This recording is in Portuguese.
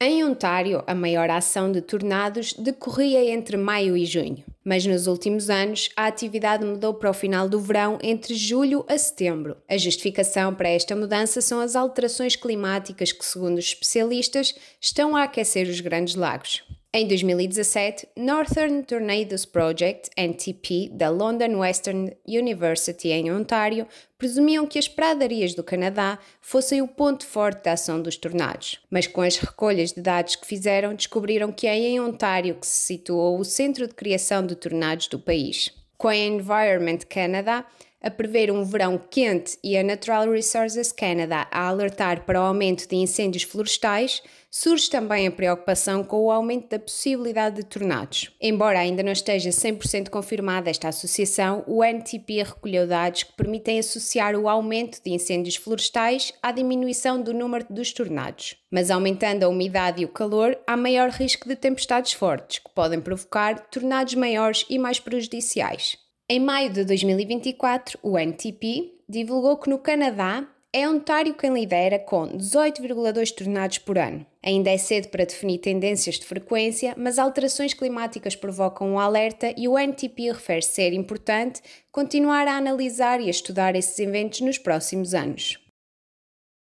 Em Ontário, a maior ação de tornados decorria entre maio e junho, mas nos últimos anos a atividade mudou para o final do verão entre julho a setembro. A justificação para esta mudança são as alterações climáticas que, segundo os especialistas, estão a aquecer os grandes lagos. Em 2017, Northern Tornadoes Project, NTP, da London Western University em Ontário, presumiam que as pradarias do Canadá fossem o ponto forte da ação dos tornados. Mas com as recolhas de dados que fizeram, descobriram que é em Ontário que se situou o centro de criação de tornados do país. Com a Environment Canada, a prever um verão quente e a Natural Resources Canada a alertar para o aumento de incêndios florestais, surge também a preocupação com o aumento da possibilidade de tornados. Embora ainda não esteja 100% confirmada esta associação, o NTP recolheu dados que permitem associar o aumento de incêndios florestais à diminuição do número dos tornados. Mas aumentando a umidade e o calor, há maior risco de tempestades fortes, que podem provocar tornados maiores e mais prejudiciais. Em maio de 2024, o NTP divulgou que no Canadá é Ontário quem lidera com 18,2 tornados por ano. Ainda é cedo para definir tendências de frequência, mas alterações climáticas provocam um alerta e o NTP refere ser importante continuar a analisar e a estudar esses eventos nos próximos anos.